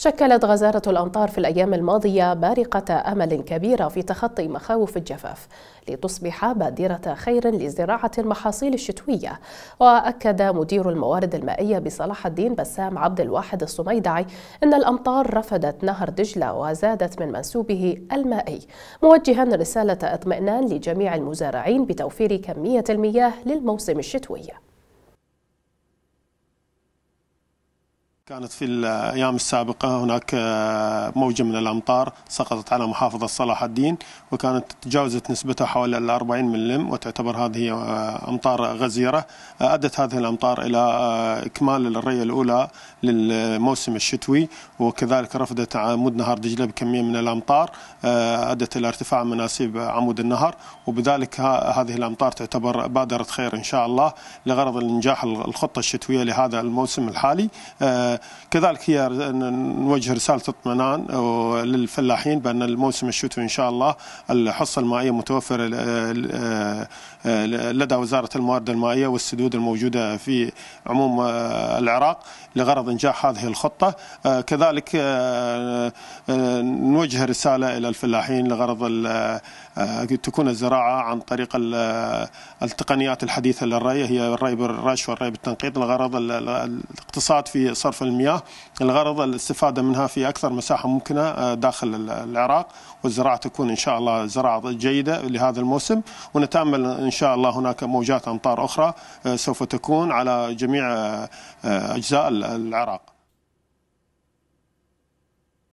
شكلت غزارة الأمطار في الأيام الماضية بارقة أمل كبيرة في تخطي مخاوف الجفاف لتصبح بادرة خير لزراعة المحاصيل الشتوية وأكد مدير الموارد المائية بصلاح الدين بسام عبد الواحد الصميدعي أن الأمطار رفدت نهر دجلة وزادت من منسوبه المائي موجها رسالة اطمئنان لجميع المزارعين بتوفير كمية المياه للموسم الشتوي كانت في الايام السابقه هناك آه، موجه من الامطار سقطت على محافظه صلاح الدين وكانت تجاوزت نسبتها حوالي ال 40 ملم وتعتبر هذه آه، امطار غزيره آه، ادت هذه الامطار الى اكمال الريه الاولى للموسم الشتوي وكذلك رفدت عمود نهر دجله بكميه من الامطار ادت الى ارتفاع مناسيب عمود النهر وبذلك هذه الامطار تعتبر بادره خير ان شاء الله لغرض الانجاح الخطه الشتويه لهذا الموسم الحالي كذلك هي نوجه رساله اطمئنان للفلاحين بان الموسم الشتوي ان شاء الله الحصه المائيه متوفره آه، لدى وزاره الموارد المائيه والسدود الموجوده في عموم آه، العراق لغرض انجاح هذه الخطه آه، كذلك نوجه رساله الى الفلاحين لغرض تكون الزراعه عن طريق التقنيات الحديثه للري هي الري بالرش والري بالتنقيط لغرض الاقتصاد في صرف المياه الغرض الاستفادة منها في أكثر مساحة ممكنة آه، داخل العراق والزراعة تكون إن شاء الله زراعة جيدة لهذا الموسم ونتأمل إن شاء الله هناك موجات أمطار أخرى آه، سوف تكون على جميع آه، أجزاء العراق